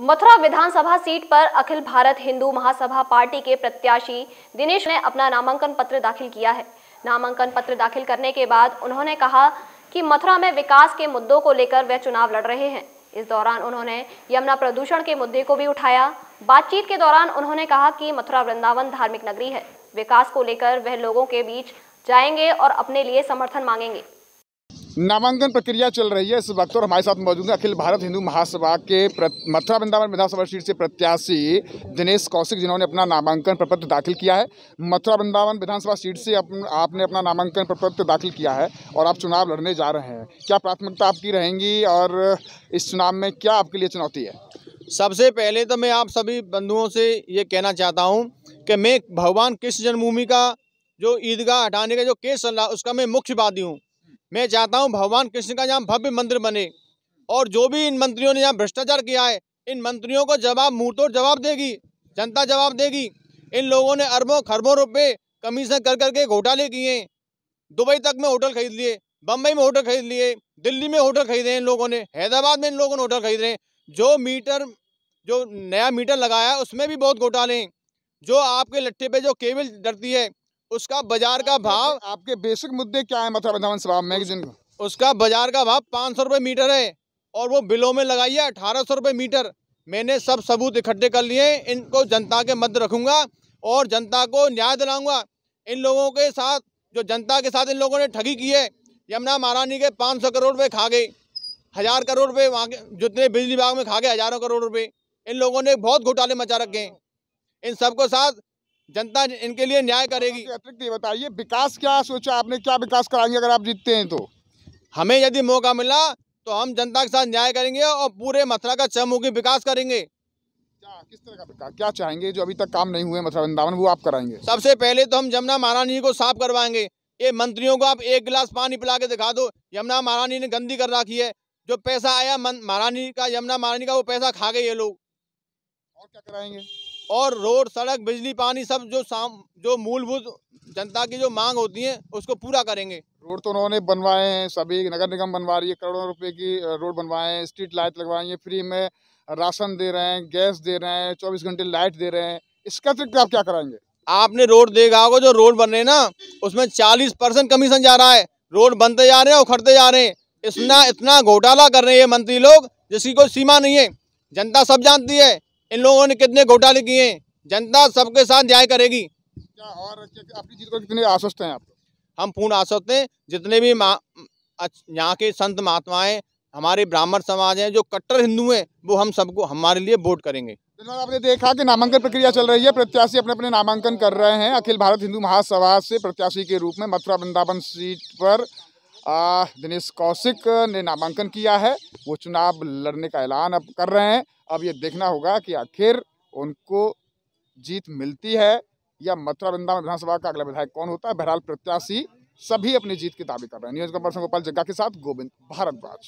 मथुरा विधानसभा सीट पर अखिल भारत हिंदू महासभा पार्टी के प्रत्याशी दिनेश ने अपना नामांकन पत्र दाखिल किया है नामांकन पत्र दाखिल करने के बाद उन्होंने कहा कि मथुरा में विकास के मुद्दों को लेकर वे चुनाव लड़ रहे हैं इस दौरान उन्होंने यमुना प्रदूषण के मुद्दे को भी उठाया बातचीत के दौरान उन्होंने कहा कि मथुरा वृंदावन धार्मिक नगरी है विकास को लेकर वह लोगों के बीच जाएंगे और अपने लिए समर्थन मांगेंगे नामांकन प्रक्रिया चल रही है इस वक्त और हमारे साथ मौजूद है अखिल भारत हिंदू महासभा के मथुरा वृंदावन विधानसभा सीट से प्रत्याशी दिनेश कौशिक जिन्होंने अपना नामांकन प्रपत्र दाखिल किया है मथुरा वृंदावन विधानसभा सीट से अप, आपने अपना नामांकन प्रपत्र दाखिल किया है और आप चुनाव लड़ने जा रहे हैं क्या प्राथमिकता आपकी रहेंगी और इस चुनाव में क्या आपके लिए चुनौती है सबसे पहले तो मैं आप सभी बंधुओं से ये कहना चाहता हूँ कि मैं भगवान कृष्ण जन्मभूमि का जो ईदगाह हटाने का जो केस चल रहा है उसका मैं वादी हूँ मैं चाहता हूँ भगवान कृष्ण का यहाँ भव्य मंदिर बने और जो भी इन मंत्रियों ने यहाँ भ्रष्टाचार किया है इन मंत्रियों को जवाब मुँह जवाब देगी जनता जवाब देगी इन लोगों ने अरबों खरबों रुपये कमीशन कर करके घोटाले किए दुबई तक में होटल खरीद लिए बम्बई में होटल खरीद लिए दिल्ली में होटल खरीदे इन लोगों ने हैदराबाद में इन लोगों ने होटल खरीद रहे हैं जो मीटर जो नया मीटर लगाया उसमें भी बहुत घोटाले हैं जो आपके लट्ठे पे जो केबल डरती है उसका बाजार का भाव आपके बेसिक मुद्दे क्या है मथुरा वृंदावन सभा मैगजीन का उसका बाजार का भाव पाँच सौ रुपये मीटर है और वो बिलों में लगाई है अठारह सौ रुपये मीटर मैंने सब सबूत इकट्ठे कर लिए इनको जनता के मध्य रखूंगा और जनता को न्याय दिलाऊंगा इन लोगों के साथ जो जनता के साथ इन लोगों ने ठगी की है यमुना महारानी के पाँच सौ करोड़ रुपये खा गए हज़ार करोड़ रुपये वहाँ के जितने बिजली विभाग में खा गए हज़ारों करोड़ रुपये इन लोगों ने बहुत घोटाले मचा रखे हैं इन सबको साथ जनता इनके लिए न्याय हाँ, करेगी अतिरिक्त तो ये बताइए विकास क्या सोचा आपने क्या विकास कराएंगे अगर आप जीतते हैं तो हमें यदि मौका मिला तो हम जनता के साथ न्याय करेंगे और पूरे मथुरा का चमुखी विकास करेंगे क्या किस तरह का विकास क्या चाहेंगे जो अभी तक काम नहीं हुए मथुरा वृंदावन वो आप कराएंगे सबसे पहले तो हम यमुना महारानी को साफ करवाएंगे ये मंत्रियों को आप एक गिलास पानी पिला के दिखा दो यमुना महारानी ने गंदी कर रखी है जो पैसा आया महारानी का यमुना महारानी का वो पैसा खा गए ये लोग और क्या कराएंगे और रोड सड़क बिजली पानी सब जो साम जो मूलभूत जनता की जो मांग होती है उसको पूरा करेंगे रोड तो उन्होंने बनवाए हैं सभी नगर निगम बनवा रही है करोड़ों रुपए की रोड बनवाए हैं स्ट्रीट लाइट लगवाई है फ्री में राशन दे रहे हैं गैस दे रहे हैं चौबीस घंटे लाइट दे रहे हैं इसका अतिरिक्त आप क्या कराएंगे आपने रोड देखा होगा जो रोड बन रहे ना उसमें चालीस परसेंट कमीशन जा रहा है रोड बनते जा रहे हैं उखड़ते जा रहे हैं इतना इतना घोटाला कर रहे हैं मंत्री लोग जिसकी कोई सीमा नहीं है जनता सब जानती है इन लोगों ने कितने घोटाले किए जनता सबके साथ न्याय करेगी क्या और अपनी चीज को कितने आश्वस्त हैं आप हम पूर्ण आश्वस्त हैं जितने भी यहाँ के संत महात्माएं हमारे ब्राह्मण समाज हैं जो कट्टर हिंदू हैं वो हम सबको हमारे लिए वोट करेंगे फिलहाल आपने देखा कि नामांकन प्रक्रिया चल रही है प्रत्याशी अपने अपने नामांकन कर रहे हैं अखिल भारत हिंदू महासभा से प्रत्याशी के रूप में मथुरा वृंदावन सीट पर दिनेश कौशिक ने नामांकन किया है वो चुनाव लड़ने का ऐलान अब कर रहे हैं अब ये देखना होगा कि आखिर उनको जीत मिलती है या मथुरा वृंदावन विधानसभा का अगला विधायक कौन होता है बहरहाल प्रत्याशी सभी अपनी जीत की दावी कर रहे हैं न्यूज कमर गोपाल जग्गा के साथ गोविंद भारद्वाज